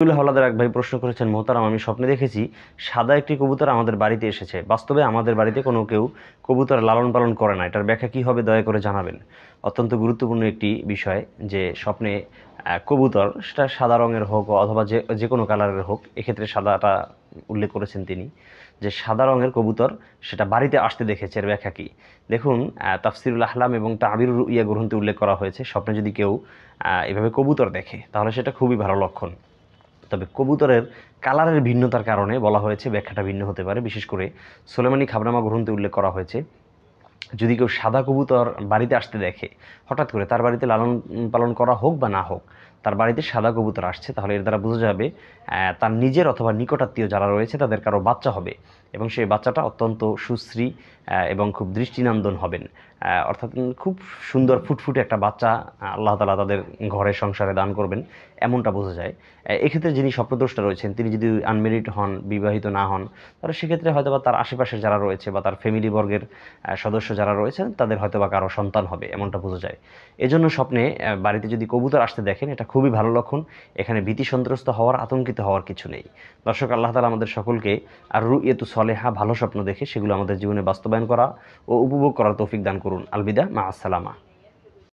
রবিউল হলাদার এক ভাই প্রশ্ন করেছেন মোহতারাম আমি স্বপ্নে দেখেছি সাদা একটি কবুতর আমাদের বাড়িতে এসেছে বাস্তবে আমাদের বাড়িতে কোনো কেউ কবুতর লালন পালন করে না এটার ব্যাখ্যা কী হবে দয়া করে জানাবেন অত্যন্ত গুরুত্বপূর্ণ একটি বিষয় যে স্বপ্নে কবুতর সেটা সাদা রঙের হোক অথবা যে যে কোনো কালারের হোক এক্ষেত্রে সাদাটা উল্লেখ করেছেন তিনি যে সাদা রঙের কবুতর সেটা বাড়িতে আসতে দেখেছে এর ব্যাখ্যা কী দেখুন তাফসিরুল আহলাম এবং তাবিরুল ইয়া গ্রহণতে উল্লেখ করা হয়েছে স্বপ্নে যদি কেউ এভাবে কবুতর দেখে তাহলে সেটা খুবই ভালো লক্ষণ তবে কবুতরের কালারের ভিন্নতার কারণে বলা হয়েছে ব্যাখ্যাটা ভিন্ন হতে পারে বিশেষ করে সোলেমানি খাবনামা গ্রন্থে উল্লেখ করা হয়েছে যদি কেউ সাদা কবুতর বাড়িতে আসতে দেখে হঠাৎ করে তার বাড়িতে লালন পালন করা হোক বা না হোক তার বাড়িতে সাদা কবুতর আসছে তাহলে এর দ্বারা বোঝা যাবে তার নিজের অথবা নিকটাত্মীয় যারা রয়েছে তাদের কারো বাচ্চা হবে এবং সেই বাচ্চাটা অত্যন্ত সুশ্রী এবং খুব দৃষ্টিনন্দন হবেন অর্থাৎ খুব সুন্দর ফুটফুটে একটা বাচ্চা আল্লাহ তালা তাদের ঘরে সংসারে দান করবেন এমনটা বোঝা যায় এক্ষেত্রে যিনি স্বপ্রদ্রষ্টা রয়েছেন তিনি যদি আনমেরিড হন বিবাহিত না হন তাহলে সেক্ষেত্রে হয়তো বা তার আশেপাশে যারা রয়েছে বা তার ফ্যামিলি বর্গের সদস্য যারা রয়েছেন তাদের হয়তো বা কারো সন্তান হবে এমনটা বোঝা যায় এজন্য স্বপ্নে বাড়িতে যদি কবুতর আসতে দেখেন এটা খুব খুবই ভালো লক্ষণ এখানে ভীতি সন্ত্রস্ত হওয়ার আতঙ্কিত হওয়ার কিছু নেই দর্শক আল্লাহ তালা আমাদের সকলকে আর রু ইয়েতু সলেহা ভালো স্বপ্ন দেখে সেগুলো আমাদের জীবনে বাস্তবায়ন করা ও উপভোগ করার তৌফিক দান করুন আলবিদা মা আসসালামা